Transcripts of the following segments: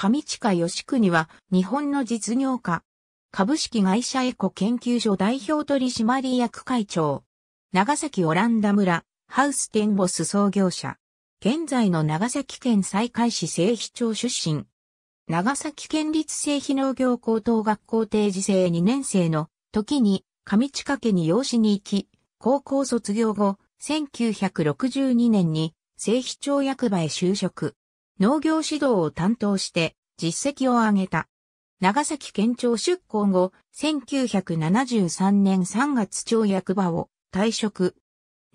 上近義国は日本の実業家。株式会社エコ研究所代表取締役会長。長崎オランダ村、ハウステンボス創業者。現在の長崎県西海市製肥町出身。長崎県立製肥農業高等学校定時制2年生の時に上近家に養子に行き、高校卒業後、1962年に製肥町役場へ就職。農業指導を担当して実績を上げた。長崎県庁出向後、1973年3月町役場を退職。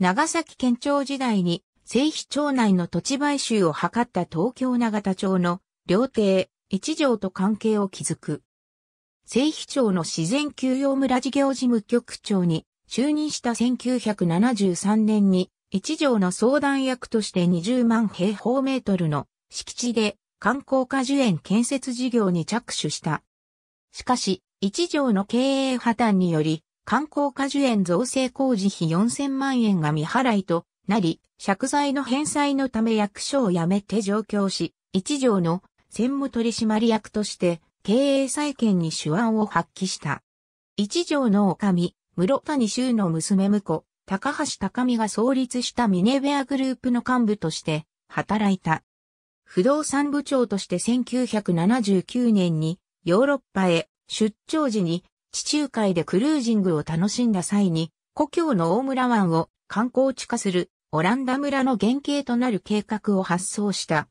長崎県庁時代に、製肥町内の土地買収を図った東京長田町の料亭、一条と関係を築く。製肥町の自然休養村事業事務局長に就任した1973年に一条の相談役として20万平方メートルの敷地で観光果樹園建設事業に着手した。しかし、一条の経営破綻により、観光果樹園造成工事費4000万円が未払いとなり、借財の返済のため役所を辞めて上京し、一条の専務取締役として経営再建に手腕を発揮した。一条の女将、室谷修の娘婿、高橋高美が創立したミネベアグループの幹部として働いた。不動産部長として1979年にヨーロッパへ出張時に地中海でクルージングを楽しんだ際に故郷の大村湾を観光地化するオランダ村の原型となる計画を発想した。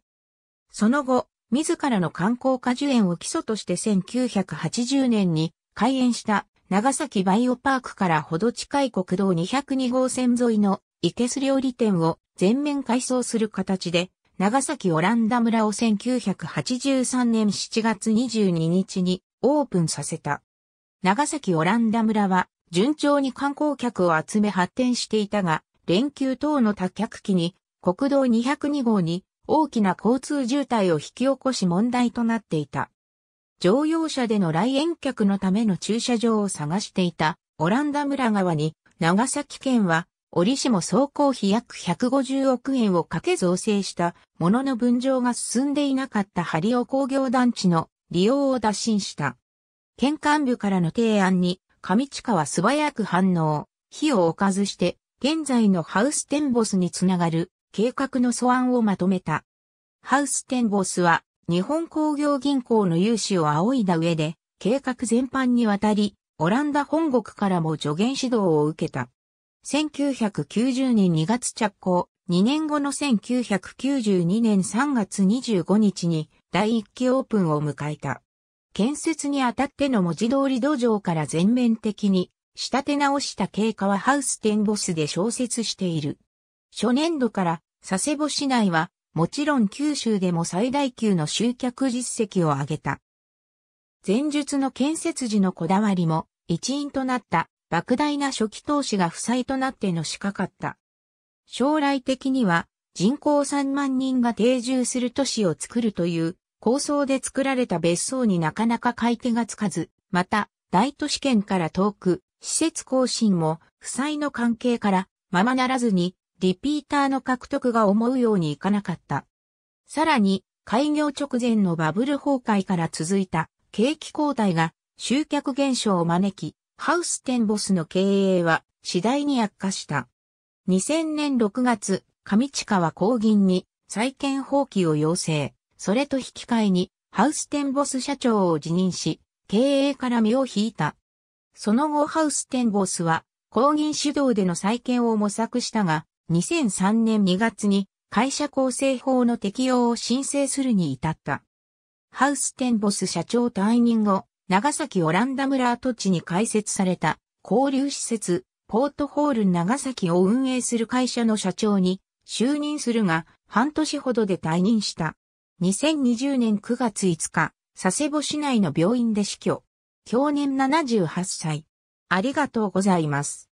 その後、自らの観光果樹園を基礎として1980年に開園した長崎バイオパークからほど近い国道202号線沿いの生けす料理店を全面改装する形で長崎オランダ村を1983年7月22日にオープンさせた。長崎オランダ村は順調に観光客を集め発展していたが、連休等の多客機に国道202号に大きな交通渋滞を引き起こし問題となっていた。乗用車での来園客のための駐車場を探していたオランダ村側に長崎県は折しも総工費約150億円をかけ造成したものの分譲が進んでいなかったハリオ工業団地の利用を打診した。県幹部からの提案に、上地下は素早く反応、火を置かずして、現在のハウステンボスにつながる計画の素案をまとめた。ハウステンボスは日本工業銀行の融資を仰いだ上で計画全般にわたりオランダ本国からも助言指導を受けた。1990年2月着工、2年後の1992年3月25日に第1期オープンを迎えた。建設にあたっての文字通り土壌から全面的に仕立て直した経過はハウステンボスで小説している。初年度から佐世保市内はもちろん九州でも最大級の集客実績を上げた。前述の建設時のこだわりも一因となった莫大な初期投資が負債となってのしかかった。将来的には人口3万人が定住する都市を作るという構想で作られた別荘になかなか買い手がつかず、また大都市圏から遠く施設更新も負債の関係からままならずにリピーターの獲得が思うようにいかなかった。さらに開業直前のバブル崩壊から続いた景気後退が集客減少を招き、ハウステンボスの経営は次第に悪化した。2000年6月、上地川公銀に債権放棄を要請、それと引き換えにハウステンボス社長を辞任し、経営から身を引いた。その後ハウステンボスは公銀主導での再建を模索したが、2003年2月に会社構成法の適用を申請するに至った。ハウステンボス社長退任後、長崎オランダ村跡地に開設された交流施設、ポートホール長崎を運営する会社の社長に就任するが、半年ほどで退任した。2020年9月5日、佐世保市内の病院で死去。享年78歳。ありがとうございます。